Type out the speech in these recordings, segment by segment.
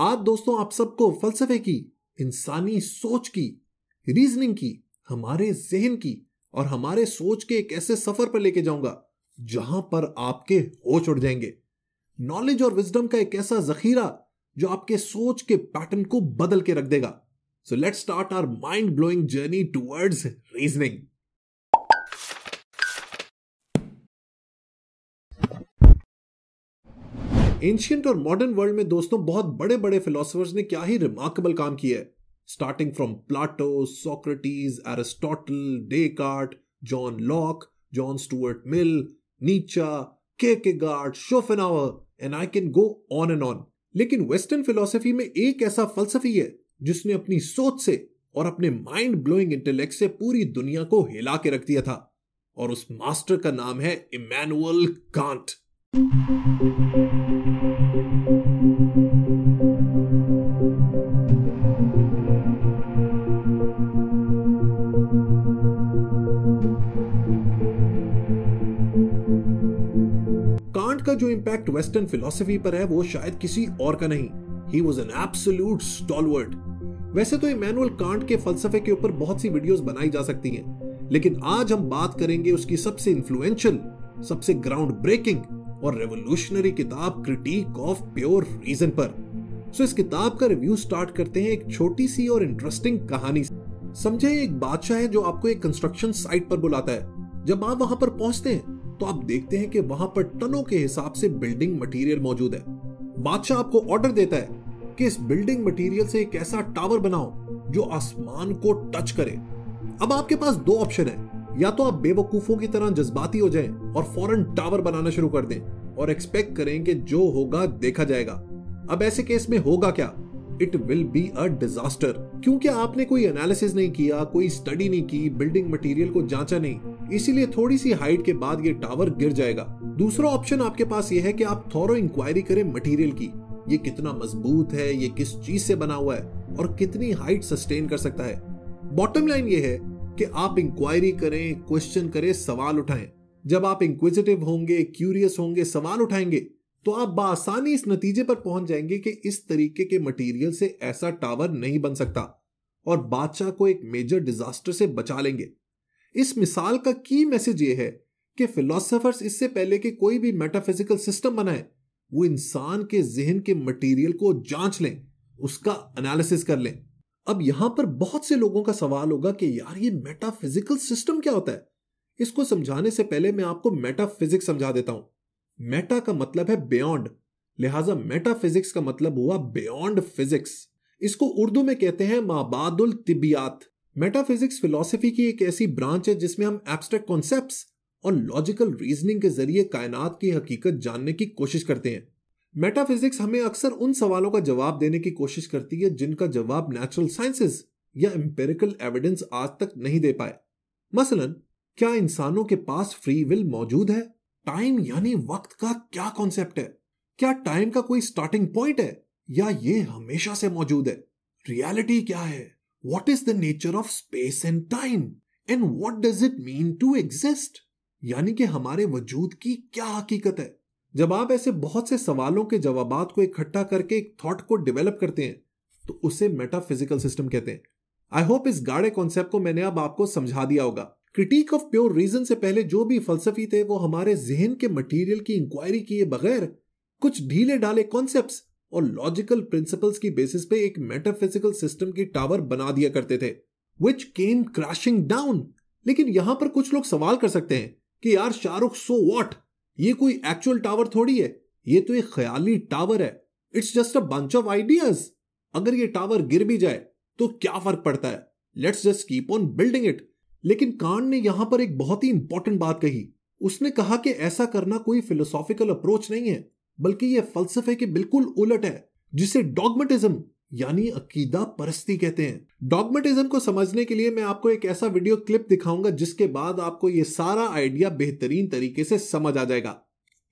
आज दोस्तों आप सबको फलसफे की इंसानी सोच की रीजनिंग की हमारे जहन की और हमारे सोच के एक ऐसे सफर पर लेके जाऊंगा जहां पर आपके होश उड़ जाएंगे नॉलेज और विजडम का एक ऐसा जखीरा जो आपके सोच के पैटर्न को बदल के रख देगा so let start our mind blowing journey towards reasoning ancient और मॉडर्न वर्ल्ड में दोस्तों बहुत बड़े बड़े फिलोसफर्स ने क्या ही रिमार्केबल काम किया है starting from Plato Socrates Aristotle Descartes John Locke John Stuart Mill Nietzsche गार्ड Schopenhauer and I can go on and on लेकिन वेस्टर्न फिलोसफी में एक ऐसा फलसफी है जिसने अपनी सोच से और अपने माइंड ब्लोइंग इंटेलेक्ट से पूरी दुनिया को हिला के रख दिया था और उस मास्टर का नाम है इमैनुअल कांट कांट का जो इम्पैक्ट वेस्टर्न फिलोसफी पर है वो शायद किसी और का नहीं ही वॉज एन एब्सोल्यूट स्टॉलवर्ड वैसे तो इमैनुअल कांट के फलसफे के ऊपर बहुत सी वीडियोस बनाई जा सकती हैं लेकिन आज हम बात करेंगे उसकी सबसे इन्फ्लुएंशियल सबसे ग्राउंड ब्रेकिंग और रेवोल्यूशनरी किताब क्रिटिक ऑफ प्योर रीजन पर सो so, इस किताब का रिव्यू स्टार्ट करते हैं एक छोटी सी और इंटरेस्टिंग कहानी समझे एक बादशाह है जो आपको एक कंस्ट्रक्शन साइट पर बुलाता है जब आप वहां पर पहुंचते हैं तो आप देखते हैं कि वहां पर टनों के हिसाब से बिल्डिंग मटेरियल मौजूद है बादशाह आपको ऑर्डर देता है कि इस बिल्डिंग मटेरियल से एक ऐसा टावर बनाओ जो आसमान को टच करे अब आपके पास दो ऑप्शन है या तो आप बेवकूफों की तरह जज्बाती हो जाएं और फॉरन टावर बनाना शुरू कर दें और एक्सपेक्ट करें कि जो होगा देखा जाएगा अब ऐसे केस में होगा क्या it will be a disaster क्योंकि आपने कोई एनालिसिस नहीं किया कोई स्टडी नहीं की बिल्डिंग मटेरियल को जांचा नहीं इसीलिए थोड़ी सी हाइट के बाद ये टावर गिर जाएगा दूसरा ऑप्शन आपके पास ये है कि आप थोरो इंक्वायरी करें मटेरियल की ये कितना मजबूत है ये किस चीज से बना हुआ है और कितनी हाइट सस्टेन कर सकता है बॉटम लाइन ये है कि आप इंक्वायरी करें क्वेश्चन करें सवाल उठाएं जब आप इंक्विजिटिव होंगे क्यूरियस होंगे सवाल उठाएंगे तो आप बसानी इस नतीजे पर पहुंच जाएंगे कि इस तरीके के मटेरियल से ऐसा टावर नहीं बन सकता और बादशाह को एक मेजर डिजास्टर से बचा लेंगे इस मिसाल का की मैसेज ये है कि फिलोसफर्स इससे पहले कि कोई भी मेटाफिजिकल सिस्टम बनाए वो इंसान के जहन के मटेरियल को जांच लें उसका एनालिसिस कर लें अब यहां पर बहुत से लोगों का सवाल होगा कि यार ये मेटाफिजिकल सिस्टम क्या होता है इसको समझाने से पहले मैं आपको मेटाफिजिक्स समझा देता हूं मेटा का मतलब है बियॉन्ड लिहाजा मेटाफिजिक्स का मतलब हुआ बियॉन्ड फिजिक्स इसको उर्दू में कहते हैं माबादुल तिबियात मेटाफिजिक्स फिलोसफी की एक ऐसी ब्रांच है जिसमें हम एब्स्ट्रैक्ट कॉन्सेप्ट्स और लॉजिकल रीजनिंग के जरिए कायनात की हकीकत जानने की कोशिश करते हैं मेटाफिजिक्स हमें अक्सर उन सवालों का जवाब देने की कोशिश करती है जिनका जवाब नेचुरल साइंसेस या एम्पेरिकल एविडेंस आज तक नहीं दे पाए मसलन क्या इंसानों के पास फ्री विल मौजूद है टाइम यानी वक्त का क्या कॉन्सेप्ट है क्या टाइम का कोई स्टार्टिंग पॉइंट है या ये हमेशा से मौजूद है रियलिटी क्या है what is the nature of space and time and what does it mean to exist यानी कि हमारे वजूद की क्या हकीकत है जब आप ऐसे बहुत से सवालों के जवाब को इकट्ठा करके एक थॉट को डेवलप करते हैं तो उसे मेटाफिजिकल सिस्टम कहते हैं आई होप इस गाढ़े कॉन्सेप्ट को मैंने अब आपको समझा दिया होगा क्रिटिक ऑफ प्योर रीजन से पहले जो भी फलसफी थे वो हमारे जहन के मटेरियल की इंक्वायरी किए बगैर कुछ ढीले डाले कॉन्सेप्ट और लॉजिकल प्रिंसिपल्स की बेसिस पे एक मेटाफिजिकल सिस्टम की टावर बना दिया करते थे विच केम क्रैशिंग डाउन लेकिन यहां पर कुछ लोग सवाल कर सकते हैं कि यार शाहरुख सो वॉट ये कोई एक्चुअल टावर थोड़ी है ये तो एक ख्याली टावर है it's just a bunch of ideas अगर ये टावर गिर भी जाए तो क्या फर्क पड़ता है let's just keep on building it लेकिन कांड ने यहां पर एक बहुत ही इंपॉर्टेंट बात कही उसने कहा कि ऐसा करना कोई फिलोसॉफिकल अप्रोच नहीं है बल्कि यह फलसफे के बिल्कुल उलट है जिसे डॉगमेटिज्म यानी अकीदा परस्ती कहते हैं डॉगमेटिज्म को समझने के लिए मैं आपको एक ऐसा वीडियो क्लिप दिखाऊंगा जिसके बाद आपको ये सारा आइडिया बेहतरीन तरीके से समझ आ जाएगा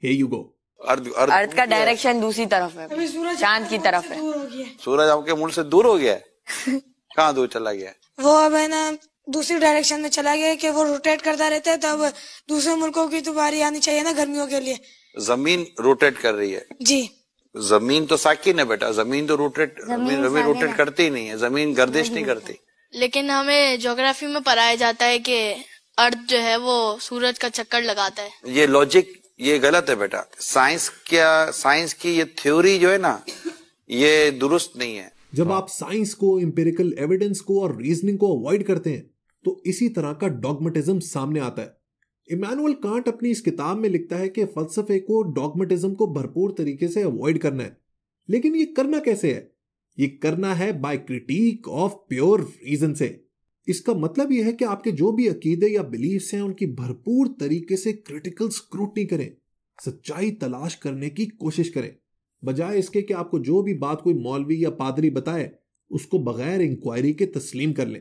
हे यू गो अर्थ अर्थ, का डायरेक्शन दूसरी तरफ है चांद की तरफ है सूरज आपके मुंड से दूर हो गया कहाँ दूर चला गया वो अब है ना दूसरी डायरेक्शन में चला गया कि वो रोटेट करता रहता है तब तो दूसरे मुल्कों की तो बारी आनी चाहिए ना गर्मियों के लिए जमीन रोटेट कर रही है जी जमीन तो साकिन है बेटा जमीन तो रोटेट जमीन रोटेट करती ही नहीं है जमीन गर्दिश नहीं करती लेकिन हमें ज्योग्राफी में पढ़ाया जाता है कि अर्थ जो है वो सूरज का चक्कर लगाता है ये लॉजिक ये गलत है बेटा साइंस क्या साइंस की ये थ्योरी जो है ना ये दुरुस्त नहीं है जब आप साइंस को इम्पेरिकल एविडेंस को और रीजनिंग को अवॉइड करते हैं तो इसी तरह का डॉगमेटिज्म सामने आता है इमानुअल कांट अपनी इस किताब में लिखता है कि फलसफे को डॉगमेटिज्म को भरपूर तरीके से अवॉइड करना है लेकिन ये करना कैसे है ये करना है by critique of pure reason से इसका मतलब यह है कि आपके जो भी अकीदे या बिलीव्स हैं उनकी भरपूर तरीके से क्रिटिकल स्क्रूटनी करें सच्चाई तलाश करने की कोशिश करें बजाय इसके कि आपको जो भी बात कोई मौलवी या पादरी बताए उसको बगैर इंक्वायरी के तस्लीम कर लें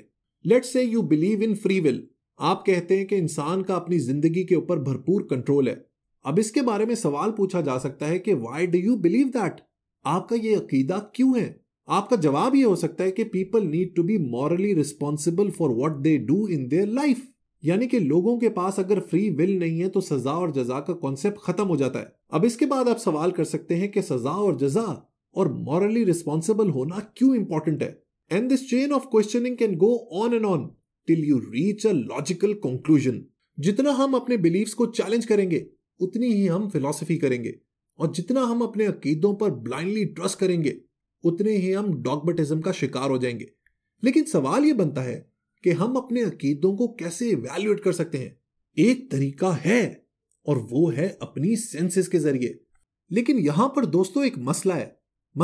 let's say you believe in free will आप कहते हैं कि इंसान का अपनी जिंदगी के ऊपर भरपूर कंट्रोल है अब इसके बारे में सवाल पूछा जा सकता है कि why do you believe that आपका ये अकीदा क्यों है आपका जवाब ये हो सकता है कि people need to be morally responsible for what they do in their life यानी कि लोगों के पास अगर फ्री विल नहीं है तो सजा और जजा का कॉन्सेप्ट खत्म हो जाता है अब इसके बाद आप सवाल कर सकते हैं कि सजा और जजा और मॉरली रिस्पॉन्सिबल होना क्यों इंपॉर्टेंट है and this chain of questioning can go on and on till you reach a logical conclusion जितना हम अपने बिलीव्स को चैलेंज करेंगे उतनी ही हम फिलॉसफी करेंगे और जितना हम अपने अकीदों पर ब्लाइंडली ट्रस्ट करेंगे उतने ही हम डॉगबटिज्म का शिकार हो जाएंगे लेकिन सवाल यह बनता है कि हम अपने अकीदों को कैसे इवेल्युएट कर सकते हैं एक तरीका है और वो है अपनी सेंसेस के जरिए लेकिन यहां पर दोस्तों एक मसला है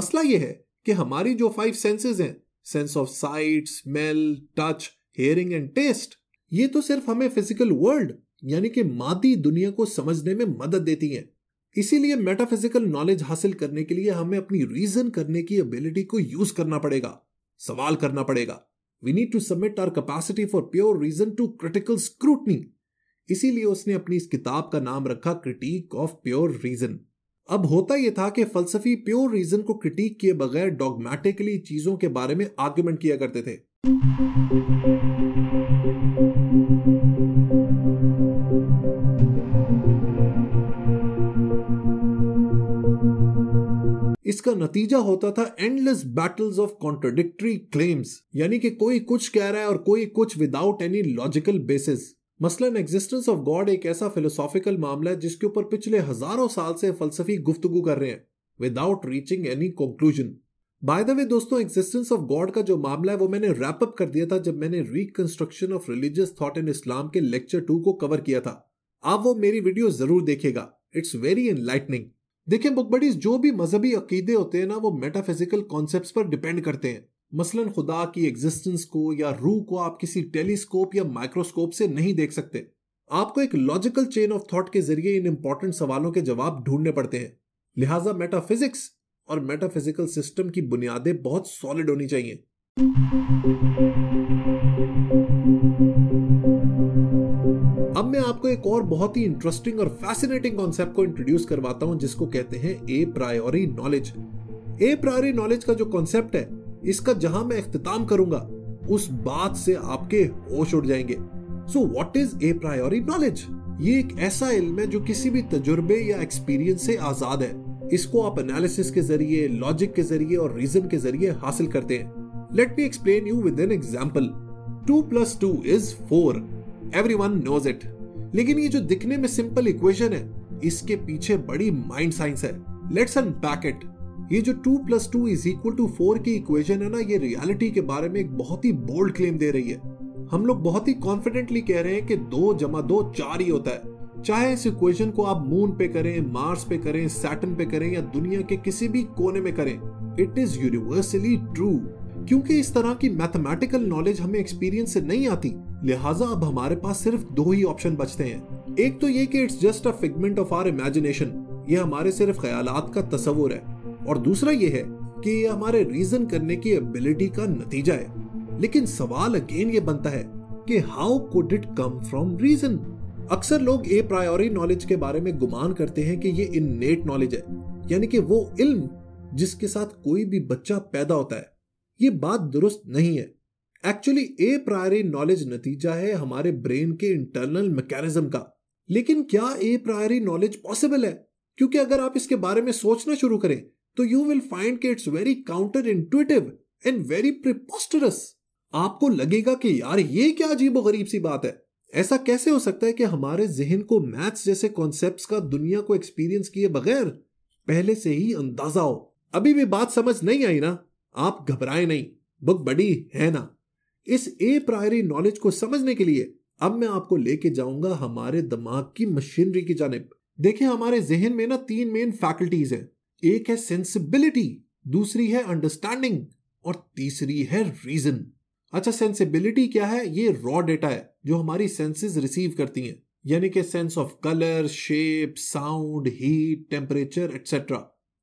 मसला यह है कि हमारी जो फाइव सेंसेस हैं sense of sight smell touch hearing and taste ये तो सिर्फ हमें फिजिकल वर्ल्ड यानी कि मादी दुनिया को समझने में मदद देती हैं इसीलिए मेटाफिजिकल नॉलेज हासिल करने के लिए हमें अपनी रीजन करने की एबिलिटी को यूज करना पड़ेगा सवाल करना पड़ेगा we need to submit our capacity for pure reason to critical scrutiny इसीलिए उसने अपनी इस किताब का नाम रखा क्रिटिक ऑफ प्योर रीजन अब होता यह था कि फलसफी प्योर रीजन को क्रिटिक किए बगैर डॉगमेटिकली चीजों के बारे में आर्ग्यूमेंट किया करते थे इसका नतीजा होता था endless battles of contradictory claims यानी कि कोई कुछ कह रहा है और कोई कुछ विदाउट एनी लॉजिकल बेसिस मसलन एग्जिस्टेंस ऑफ गॉड एक ऐसा फिलोसॉफिकल मामला है जिसके ऊपर पिछले हजारों साल से फलसफी गुफ्तगु कर रहे हैं without reaching any conclusion by the way दोस्तों एग्जिस्टेंस ऑफ गॉड का जो मामला है वो मैंने रैप अप कर दिया था जब मैंने reconstruction of religious thought in Islam के लेक्चर टू को कवर किया था आप वो मेरी वीडियो जरूर देखेगा इट्स वेरी इनलाइटनिंग देखिए बुक बडीज जो भी मजहबी अकीदे होते हैं ना वो मेटाफिजिकल कॉन्सेप्ट पर डिपेंड करते हैं मसलन खुदा की एग्जिस्टेंस को या रूह को आप किसी टेलीस्कोप या माइक्रोस्कोप से नहीं देख सकते आपको एक लॉजिकल चेन ऑफ थॉट के जरिए इन इंपॉर्टेंट सवालों के जवाब ढूंढने पड़ते हैं लिहाजा मेटाफिजिक्स और मेटाफिजिकल सिस्टम की बुनियादें बहुत सॉलिड होनी चाहिए अब मैं आपको एक और बहुत ही इंटरेस्टिंग और फैसिनेटिंग कॉन्सेप्ट को इंट्रोड्यूस करवाता हूं जिसको कहते हैं ए priori knowledge a priori knowledge का जो कॉन्सेप्ट है इसका जहां मैं अख्ताम करूंगा उस बात से आपके होश उड़ जाएंगे so what is a priori knowledge ये एक ऐसा इल्म है जो किसी भी तजुर्बे या एक्सपीरियंस से आजाद है इसको आप एनालिसिस के जरिए लॉजिक के जरिए और रीजन के जरिए हासिल करते हैं let me explain you with an example two plus two is four every one knows it लेकिन ये जो दिखने में सिंपल इक्वेशन है इसके पीछे बड़ी माइंड साइंस है लेट्स अनपैक इट ये जो two plus two is equal to four की इक्वेशन है ना ये रियलिटी के बारे में एक बहुत ही बोल्ड क्लेम दे रही है हम लोग बहुत ही कॉन्फिडेंटली कह रहे हैं कि दो जमा दो चार ही होता है चाहे इस इक्वेशन को आप मून पे करें मार्स पे करें सैटन पे करें या दुनिया के किसी भी कोने में करें इट इज यूनिवर्सली ट्रू क्योंकि इस तरह की मैथमेटिकल नॉलेज हमें एक्सपीरियंस से नहीं आती लिहाजा अब हमारे पास सिर्फ दो ही ऑप्शन बचते हैं एक तो ये कि it's just a figment of our imagination ये हमारे सिर्फ ख्याल का तस्वुर है और दूसरा ये है कि ये हमारे रीजन करने की एबिलिटी का नतीजा है लेकिन सवाल अगेन ये बनता है कि how could it come from reason अक्सर लोग ए प्रायोरी नॉलेज के बारे में गुमान करते हैं कि ये इननेट नॉलेज है यानी कि वो इल्म जिसके साथ कोई भी बच्चा पैदा होता है ये बात दुरुस्त नहीं है एक्चुअली ए प्रायरी नॉलेज नतीजा है हमारे ब्रेन के इंटरनल मैकेनिज्म का लेकिन क्या ए प्रायरी नॉलेज पॉसिबल है क्योंकि अगर आप इसके बारे में सोचना शुरू करें तो यू विल फाइंड कि it's very counterintuitive and very preposterous आपको लगेगा कि यार ये क्या अजीब गरीब सी बात है ऐसा कैसे हो सकता है कि हमारे जहन को मैथ्स जैसे कॉन्सेप्ट्स का दुनिया को एक्सपीरियंस किए बगैर पहले से ही अंदाजा हो अभी भी बात समझ नहीं आई ना आप घबराए नहीं बुक बड़ी है ना इस ए प्रायरी नॉलेज को समझने के लिए अब मैं आपको लेके जाऊंगा हमारे दिमाग की मशीनरी की जानब देखिये हमारे जहन में ना तीन मेन फैकल्टीज है एक है सेंसिबिलिटी दूसरी है अंडरस्टैंडिंग और तीसरी है रीजन अच्छा सेंसिबिलिटी क्या है ये रॉ डेटा है जो हमारी सेंसेस रिसीव करती हैं यानी कि sense of colour shape sound heat temperature etcetera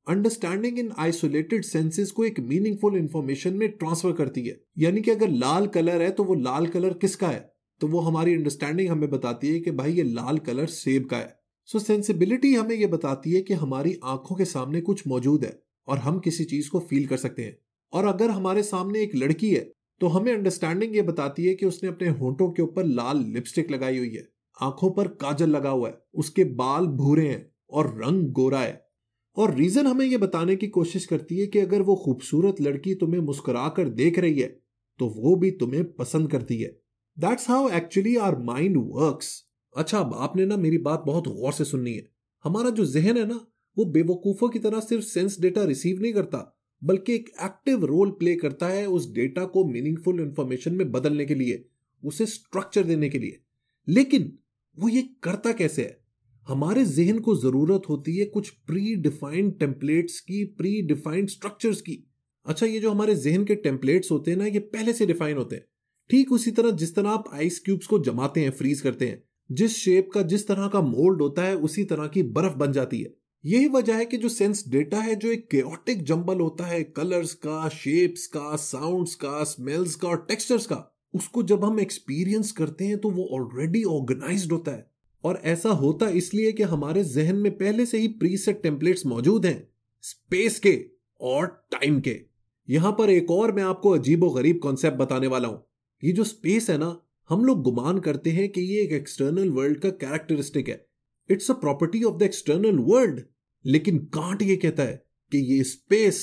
understanding in isolated senses को एक मीनिंगफुल इंफॉर्मेशन में ट्रांसफर करती है यानी कि अगर लाल कलर है तो वो लाल कलर किसका है तो वो हमारी अंडरस्टैंडिंग हमें बताती है कि भाई ये लाल कलर सेब का है सो so, सेंसिबिलिटी हमें ये बताती है कि हमारी आंखों के सामने कुछ मौजूद है और हम किसी चीज को फील कर सकते हैं और अगर हमारे सामने एक लड़की है तो हमें अंडरस्टैंडिंग ये बताती है कि उसने अपने होटों के ऊपर लाल लिपस्टिक लगाई हुई है आंखों पर काजल लगा हुआ है उसके बाल भूरे हैं और रंग गोरा है और रीजन हमें यह बताने की कोशिश करती है कि अगर वो खूबसूरत लड़की तुम्हें मुस्कुरा कर देख रही है तो वो भी तुम्हें पसंद करती है that's how actually our mind work अच्छा आपने ना मेरी बात बहुत गौर से सुननी है हमारा जो जहन है ना वो बेवकूफों की तरह सिर्फ सेंस डेटा रिसीव नहीं करता बल्कि एक एक्टिव रोल प्ले करता है उस डेटा को मीनिंगफुल इंफॉर्मेशन में बदलने के लिए उसे स्ट्रक्चर देने के लिए लेकिन वो ये करता कैसे है हमारे जहन को जरूरत होती है कुछ प्री डिफाइंड टेम्पलेट्स की प्री डिफाइंड स्ट्रक्चर्स की अच्छा ये जो हमारे जहन के टेम्पलेट्स होते हैं ना ये पहले से डिफाइन होते हैं ठीक उसी तरह जिस तरह आप आइस क्यूब्स को जमाते हैं फ्रीज करते हैं जिस शेप का जिस तरह का मोल्ड होता है उसी तरह की बर्फ बन जाती है यही वजह है कि जो सेंस डेटा है जो एक केओटिक जंबल होता है कलर्स का शेप्स का साउंड्स का स्मेल्स का और टेक्सचर्स का उसको जब हम एक्सपीरियंस करते हैं तो वो ऑलरेडी ऑर्गेनाइज होता है और ऐसा होता इसलिए कि हमारे जहन में पहले से ही प्रीसेट टेम्पलेट्स मौजूद हैं स्पेस के और टाइम के यहां पर एक और मैं आपको अजीबो गरीब कॉन्सेप्ट बताने वाला हूं ये जो स्पेस है ना हम लोग गुमान करते हैं कि ये एक एक्सटर्नल वर्ल्ड का कैरेक्टरिस्टिक है it's a property of the external world लेकिन कांट ये कहता है कि ये स्पेस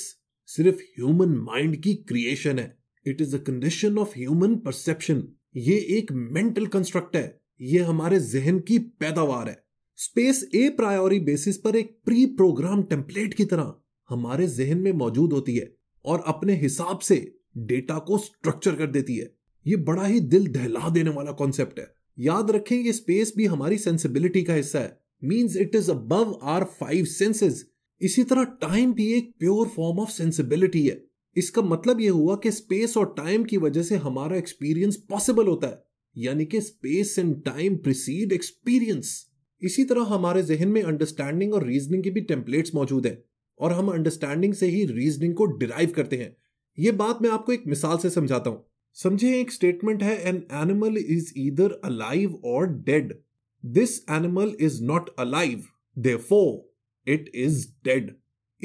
सिर्फ ह्यूमन माइंड की क्रिएशन है it is a condition of human perception ये एक मेंटल कंस्ट्रक्ट है ये हमारे जहन की पैदावार है स्पेस ए प्रायोरी बेसिस पर एक प्री प्रोग्राम टेम्पलेट की तरह हमारे जहन में मौजूद होती है और अपने हिसाब से डेटा को स्ट्रक्चर कर देती है ये बड़ा ही दिल दहला देने वाला कॉन्सेप्ट है याद रखें ये स्पेस भी हमारी सेंसिबिलिटी का हिस्सा है means it is above our five senses इसी तरह टाइम भी एक प्योर फॉर्म ऑफ सेंसिबिलिटी है इसका मतलब यह हुआ कि स्पेस और टाइम की वजह से हमारा एक्सपीरियंस पॉसिबल होता है यानी कि space and time precede experience इसी तरह हमारे जहन में अंडरस्टैंडिंग और रीजनिंग के भी टेम्पलेट्स मौजूद हैं और हम अंडरस्टैंडिंग से ही रीजनिंग को डिराइव करते हैं ये बात मैं आपको एक मिसाल से समझाता हूं समझे एक स्टेटमेंट है an animal is either alive or dead this animal is not alive therefore it is dead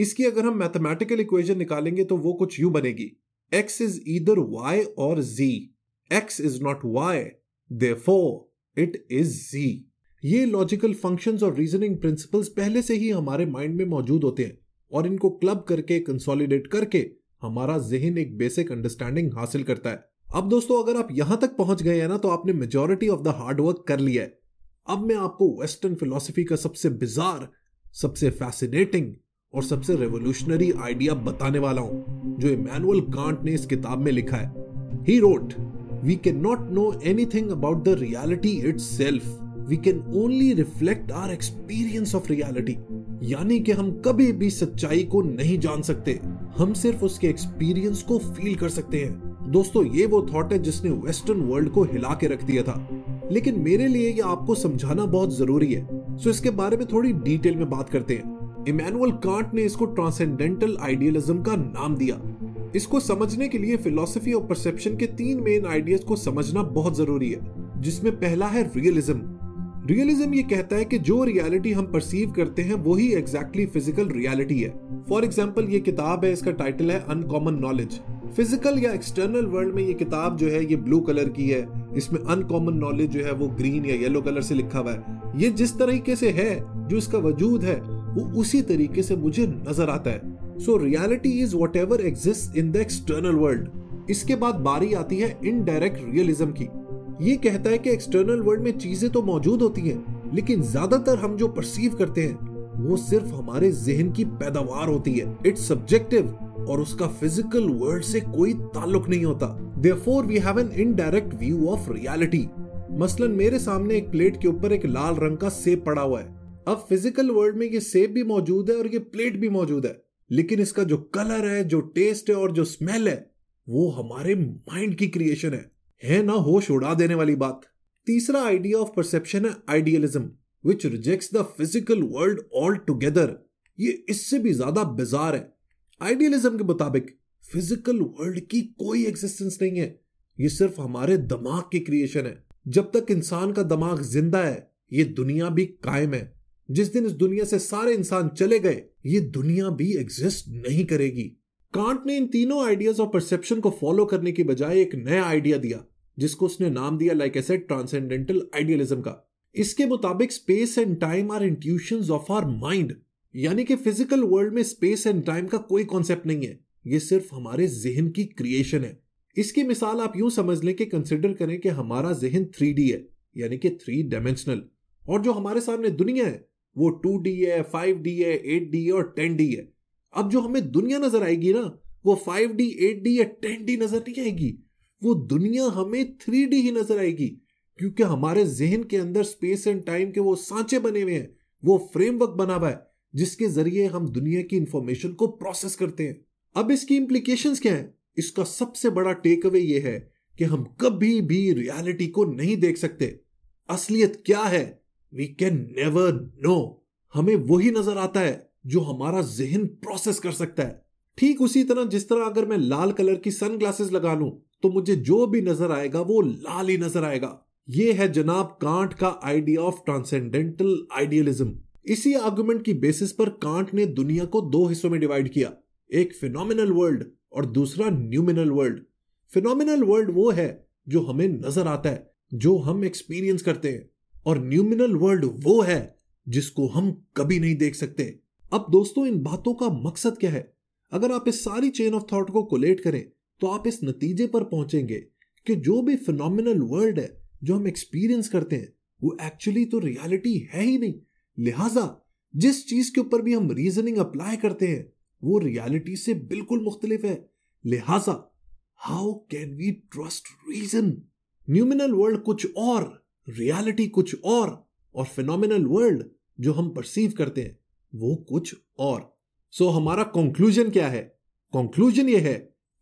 इसकी अगर हम मैथमेटिकल इक्वेशन निकालेंगे तो वो कुछ यू बनेगी एक्स इज इधर वाई और G X is not Y for it is G ये लॉजिकल फंक्शंस और रीजनिंग प्रिंसिपल्स पहले से ही हमारे माइंड में मौजूद होते हैं और इनको क्लब करके कंसोलिडेट करके हमारा जहन एक बेसिक अंडरस्टैंडिंग हासिल करता है अब दोस्तों अगर आप यहां तक पहुंच गए हैं ना तो आपने मेजोरिटी ऑफ द हार्डवर्क कर लिया है अब मैं आपको वेस्टर्न फिलोसफी का सबसे बिजार सबसे फैसिनेटिंग और सबसे रेवोल्यूशनरी आइडिया बताने वाला हूं जो इमैनुअल कांट ने इस किताब में लिखा है he wrote we can not know anything about the reality itself we can only reflect our experience of reality यानी कि हम कभी भी सच्चाई को नहीं जान सकते हम सिर्फ उसके एक्सपीरियंस को फील कर सकते हैं दोस्तों ये वो थॉट है जिसने वेस्टर्न वर्ल्ड को हिला के रख दिया था लेकिन मेरे लिए ये आपको समझाना बहुत जरूरी है सो इसके बारे में थोड़ी डिटेल में बात करते हैं इमैनुअल कांट ने इसको ट्रांसेंडेंटल आइडियलिज्म का नाम दिया इसको समझने के लिए फिलोसफी और परसेप्शन के तीन मेन आइडियाज को समझना बहुत जरूरी है जिसमें पहला है रियलिज्म रियलिज्म ये कहता है कि जो रियलिटी हम परसीव करते हैं वही एग्जैक्टली फिजिकल रियलिटी है फॉर एग्जाम्पल ये किताब है इसका टाइटल है अनकॉमन नॉलेज फिजिकल या एक्सटर्नल वर्ल्ड में ये किताब जो है ये ब्लू कलर की है इसमें अनकॉमन नॉलेज जो है वो ग्रीन या येलो कलर से लिखा हुआ है ये जिस तरीके से है जो इसका वजूद है वो उसी तरीके से मुझे नजर आता है so reality is whatever exist in the external world इसके बाद बारी आती है इनडायरेक्ट रियलिज्म की ये कहता है कि एक्सटर्नल वर्ल्ड में चीजें तो मौजूद होती हैं लेकिन ज्यादातर हम जो परसीव करते हैं वो सिर्फ हमारे जहन की पैदावार होती है इट्स सब्जेक्टिव और उसका फिजिकल वर्ल्ड से कोई ताल्लुक नहीं होता therefore we have an indirect view of reality मसलन मेरे सामने एक प्लेट के ऊपर एक लाल रंग का सेब पड़ा हुआ है अब फिजिकल वर्ल्ड में ये सेब भी मौजूद है और ये प्लेट भी मौजूद है लेकिन इसका जो कलर है जो टेस्ट है और जो स्मेल है वो हमारे माइंड की क्रिएशन है है ना होश उड़ा देने वाली बात तीसरा आइडिया ऑफ परसेप्शन है idealism which reject the physical world altogether ये इससे भी ज्यादा बेजार है आइडियलिज्म के मुताबिक फिजिकल वर्ल्ड की कोई एग्जिस्टेंस नहीं है ये सिर्फ हमारे दिमाग की क्रिएशन है जब तक इंसान का दिमाग जिंदा है ये दुनिया भी कायम है जिस दिन इस दुनिया से सारे इंसान चले गए ये दुनिया भी एग्जिस्ट नहीं करेगी कांट ने इन तीनों आइडियाज और परसेप्शन को फॉलो करने की बजाय एक नया आइडिया दिया जिसको उसने नाम दिया लाइक ऐसे ट्रांसेंडेंटल आइडियलिज्म का इसके मुताबिक space and time are intuition of our mind यानी कि फिजिकल वर्ल्ड में स्पेस एंड टाइम का कोई कॉन्सेप्ट नहीं है ये सिर्फ हमारे जहन की क्रिएशन है इसकी मिसाल आप यूं समझ लें कि कंसिडर करें कि हमारा जहन थ्री है यानी कि थ्री डायमेंशनल और जो हमारे सामने दुनिया है वो टू है फाइव है एट है और टेन है अब जो हमें दुनिया नजर आएगी ना वो फाइव डी एट डी या टेन डी नजर नहीं आएगी वो दुनिया हमें थ्री डी ही नजर आएगी क्योंकि हमारे जहन के अंदर स्पेस एंड टाइम के वो सांचे बने हुए हैं वो फ्रेमवर्क बना हुआ है जिसके जरिए हम दुनिया की इंफॉर्मेशन को प्रोसेस करते हैं अब इसकी इम्प्लीकेशन क्या है इसका सबसे बड़ा टेक अवे यह है कि हम कभी भी रियलिटी को नहीं देख सकते असलियत क्या है वी कैन नेवर नो हमें वही नजर आता है जो हमारा जहन प्रोसेस कर सकता है ठीक उसी तरह जिस तरह अगर मैं लाल कलर की सनग्लासेस लगा लूं तो मुझे जो भी नजर आएगा वो लाल ही नजर आएगा ये है जनाब कांट का आइडिया ऑफ ट्रांसेंडेंटल आइडियलिज्म इसी आर्गुमेंट की बेसिस पर कांट ने दुनिया को दो हिस्सों में डिवाइड किया एक फिनोमिनल वर्ल्ड और दूसरा न्यूमिनल वर्ल्ड फिनोमिनल वर्ल्ड वो है जो हमें नजर आता है जो हम एक्सपीरियंस करते हैं और न्यूमिनल वर्ल्ड वो है जिसको हम कभी नहीं देख सकते अब दोस्तों इन बातों का मकसद क्या है अगर आप इस सारी चेन ऑफ थॉट को कोलेट करें तो आप इस नतीजे पर पहुंचेंगे कि जो भी फिनोमिनल वर्ल्ड है जो हम एक्सपीरियंस करते हैं वो एक्चुअली तो रियलिटी है ही नहीं लिहाजा जिस चीज के ऊपर भी हम रीजनिंग अप्लाई करते हैं वो रियलिटी से बिल्कुल मुख्तलिफ है लिहाजा how can we trust reason noumenal world कुछ और रियलिटी कुछ और और फिनोमिनल वर्ल्ड जो हम परसीव करते हैं वो कुछ और सो so, हमारा कंक्लूजन क्या है कंक्लूजन ये है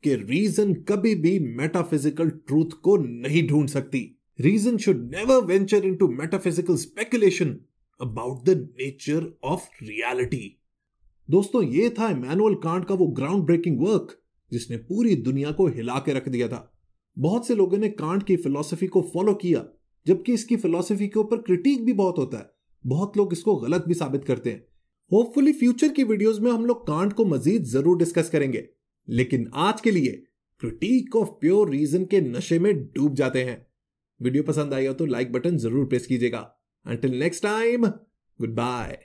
कि रीजन कभी भी मेटाफिजिकल ट्रूथ को नहीं ढूंढ सकती reason should never venture into metaphysical speculation about the nature of reality दोस्तों ये था मैनुअल कांट का वो ग्राउंड ब्रेकिंग वर्क जिसने पूरी दुनिया को हिला के रख दिया था बहुत से लोगों ने कांट की फिलॉसफी को फॉलो किया जबकि इसकी फिलॉसफी के ऊपर क्रिटिक भी बहुत होता है बहुत लोग इसको गलत भी साबित करते हैं होपफुली फ्यूचर की वीडियोस में हम लोग कांट को मजीद जरूर डिस्कस करेंगे लेकिन आज के लिए क्रिटिक ऑफ प्योर रीजन के नशे में डूब जाते हैं वीडियो पसंद आई हो तो लाइक बटन जरूर प्रेस कीजिएगा Until next time, goodbye.